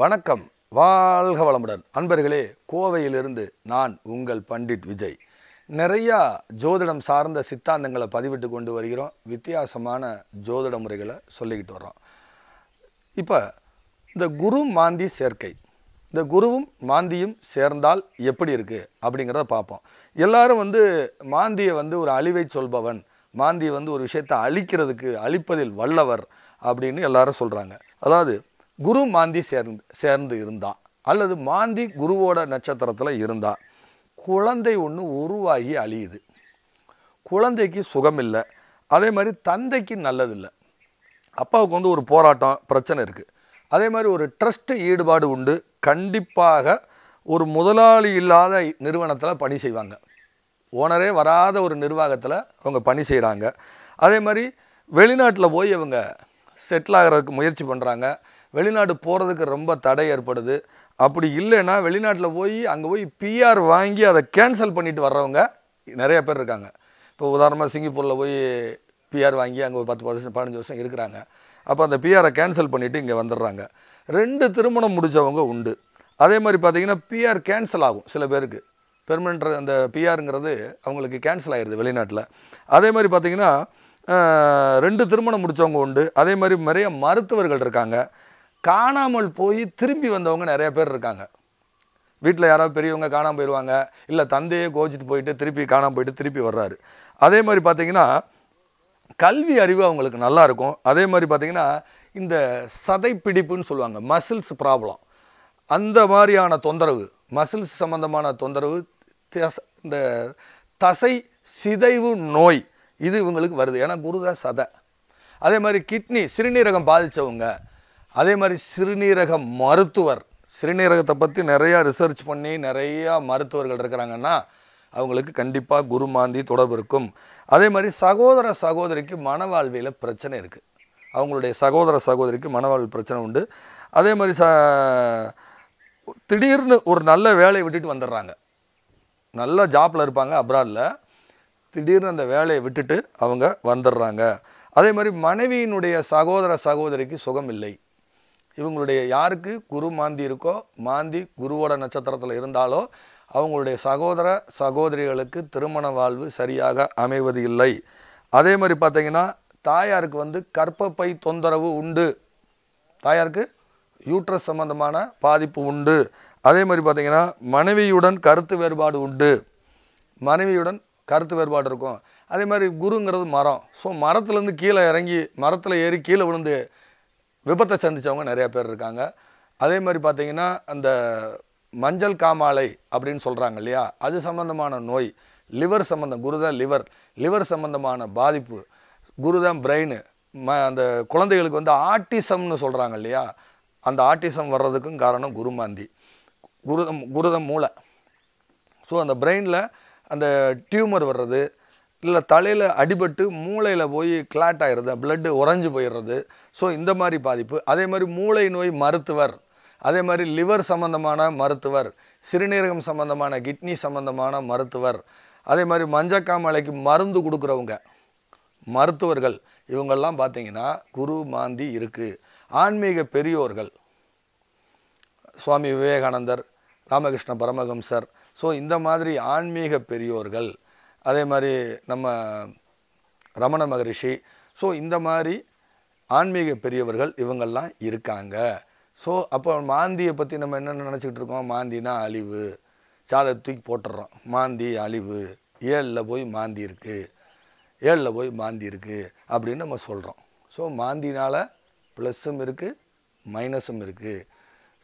வணக்கம் வாழ்க வளமுடன் அன்பர்களே கோவையிலிருந்து நான் உங்கள் பண்டிட் விஜய் நிறையா ஜோதிடம் சார்ந்த சித்தாந்தங்களை பதிவிட்டு கொண்டு வருகிறோம் வித்தியாசமான ஜோதிட முறைகளை சொல்லிக்கிட்டு வர்றோம் இப்போ இந்த குரு மாந்தி சேர்க்கை இந்த குருவும் மாந்தியும் சேர்ந்தால் எப்படி இருக்குது அப்படிங்கிறத பார்ப்போம் எல்லாரும் வந்து மாந்தியை வந்து ஒரு அழிவை சொல்பவன் மாந்தியை வந்து ஒரு விஷயத்தை அழிக்கிறதுக்கு அழிப்பதில் வல்லவர் அப்படின்னு எல்லாரும் சொல்கிறாங்க அதாவது குரு மாந்தி சேர்ந்து சேர்ந்து இருந்தால் அல்லது மாந்தி குருவோட நட்சத்திரத்தில் இருந்தால் குழந்தை ஒன்று உருவாகி அழியுது குழந்தைக்கு சுகம் இல்லை அதே மாதிரி தந்தைக்கு நல்லதில்லை அப்பாவுக்கு வந்து ஒரு போராட்டம் பிரச்சனை இருக்குது அதே மாதிரி ஒரு ட்ரஸ்ட்டு ஈடுபாடு உண்டு கண்டிப்பாக ஒரு முதலாளி இல்லாத நிறுவனத்தில் பணி செய்வாங்க ஓனரே வராத ஒரு நிர்வாகத்தில் அவங்க பணி செய்கிறாங்க அதே மாதிரி வெளிநாட்டில் போய் இவங்க செட்டில் ஆகிறதுக்கு முயற்சி பண்ணுறாங்க வெளிநாடு போகிறதுக்கு ரொம்ப தடை ஏற்படுது அப்படி இல்லைன்னா வெளிநாட்டில் போய் அங்கே போய் பிஆர் வாங்கி அதை கேன்சல் பண்ணிட்டு வர்றவங்க நிறைய பேர் இருக்காங்க இப்போ உதாரணமாக சிங்கப்பூரில் போய் பிஆர் வாங்கி அங்கே ஒரு பத்து வருஷம் பதினஞ்சு வருஷம் இருக்கிறாங்க அப்போ அந்த பிஆரை கேன்சல் பண்ணிவிட்டு இங்கே வந்துடுறாங்க ரெண்டு திருமணம் முடித்தவங்க உண்டு அதே மாதிரி பார்த்திங்கன்னா பிஆர் கேன்சல் ஆகும் சில பேருக்கு பெர்மனண்ட் அந்த பிஆருங்கிறது அவங்களுக்கு கேன்சல் ஆகிடுது வெளிநாட்டில் அதே மாதிரி பார்த்திங்கன்னா ரெண்டு திருமணம் முடித்தவங்க உண்டு அதே மாதிரி நிறைய மருத்துவர்கள் இருக்காங்க காணாமல் போய் திரும்பி வந்தவங்க நிறைய பேர் இருக்காங்க வீட்டில் யாராவது பெரியவங்க காணாமல் போயிடுவாங்க இல்லை தந்தையே கோச்சிட்டு போயிட்டு திருப்பி காணாமல் போயிட்டு திருப்பி வர்றாரு அதே மாதிரி பார்த்திங்கன்னா கல்வி அறிவு அவங்களுக்கு நல்லாயிருக்கும் அதே மாதிரி பார்த்திங்கன்னா இந்த சதைப்பிடிப்புன்னு சொல்லுவாங்க மசில்ஸ் ப்ராப்ளம் அந்த மாதிரியான தொந்தரவு மசில்ஸ் சம்மந்தமான தொந்தரவு இந்த தசை சிதைவு நோய் இது இவங்களுக்கு வருது ஏன்னா குருதா சதை அதே மாதிரி கிட்னி சிறுநீரகம் பாதித்தவங்க அதே மாதிரி சிறுநீரக மருத்துவர் சிறுநீரகத்தை பற்றி நிறையா ரிசர்ச் பண்ணி நிறையா மருத்துவர்கள் இருக்கிறாங்கன்னா அவங்களுக்கு கண்டிப்பாக குருமாந்தி தொடர்பு இருக்கும் அதே மாதிரி சகோதர சகோதரிக்கு மனவாழ்வியில் பிரச்சனை இருக்குது அவங்களுடைய சகோதர சகோதரிக்கு மனவாழ்வு பிரச்சனை உண்டு அதே மாதிரி ச திடீர்னு ஒரு நல்ல வேலையை விட்டுட்டு வந்துடுறாங்க நல்ல ஜாப்பில் இருப்பாங்க அப்ராடில் திடீர்னு அந்த வேலையை விட்டுட்டு அவங்க வந்துடுறாங்க அதே மாதிரி மனைவியினுடைய சகோதர சகோதரிக்கு சுகம் இல்லை இவங்களுடைய யாருக்கு குரு மாந்தி இருக்கோ மாந்தி குருவோட நட்சத்திரத்தில் இருந்தாலோ அவங்களுடைய சகோதர சகோதரிகளுக்கு திருமண வாழ்வு சரியாக அமைவது இல்லை அதே மாதிரி பார்த்தீங்கன்னா தாயாருக்கு வந்து கற்பப்பை தொந்தரவு உண்டு தாயாருக்கு யூட்ரஸ் சம்பந்தமான பாதிப்பு உண்டு அதே மாதிரி பார்த்திங்கன்னா மனைவியுடன் கருத்து வேறுபாடு உண்டு மனைவியுடன் கருத்து வேறுபாடு இருக்கும் அதே மாதிரி குருங்கிறது மரம் ஸோ மரத்துலேருந்து கீழே இறங்கி மரத்தில் ஏறி கீழே விழுந்து விபத்தை சந்தித்தவங்க நிறையா பேர் இருக்காங்க அதே மாதிரி பார்த்திங்கன்னா அந்த மஞ்சள் காமாலை அப்படின்னு சொல்கிறாங்க இல்லையா அது சம்மந்தமான நோய் லிவர் சம்மந்தம் குருதான் லிவர் லிவர் சம்மந்தமான பாதிப்பு குருதான் பிரெயின் ம அந்த குழந்தைகளுக்கு வந்து ஆட்டிசம்னு சொல்கிறாங்க இல்லையா அந்த ஆட்டிசம் வர்றதுக்கும் காரணம் குருமாந்தி குருதம் குருதம் மூளை ஸோ அந்த பிரெயினில் அந்த டியூமர் வர்றது இல்லை தலையில் அடிபட்டு மூளையில் போய் கிளாட் ஆகிடுறது பிளட்டு உறைஞ்சி போயிடுறது ஸோ இந்த மாதிரி பாதிப்பு அதே மாதிரி மூளை நோய் மருத்துவர் அதே மாதிரி லிவர் சம்மந்தமான மருத்துவர் சிறுநீரகம் சம்மந்தமான கிட்னி சம்மந்தமான மருத்துவர் அதே மாதிரி மஞ்சக்காமலைக்கு மருந்து கொடுக்குறவங்க மருத்துவர்கள் இவங்கெல்லாம் பார்த்தீங்கன்னா குரு மாந்தி இருக்குது ஆன்மீக பெரியோர்கள் சுவாமி விவேகானந்தர் ராமகிருஷ்ண பரமஹம்சர் ஸோ இந்த மாதிரி ஆன்மீக பெரியோர்கள் அதே மாதிரி நம்ம ரமண மகரிஷி ஸோ இந்த மாதிரி ஆன்மீக பெரியவர்கள் இவங்கள்லாம் இருக்காங்க ஸோ அப்போ மாந்தியை பற்றி நம்ம என்ன நினச்சிக்கிட்டு இருக்கோம் மாந்தினா அழிவு சாதை தூக்கி போட்டுடுறோம் மாந்தி அழிவு ஏழில் போய் மாந்தி இருக்குது ஏழில் போய் மாந்தி இருக்குது அப்படின்னு நம்ம சொல்கிறோம் ஸோ மாந்தினால் ப்ளஸ்ஸும் இருக்குது மைனஸும் இருக்குது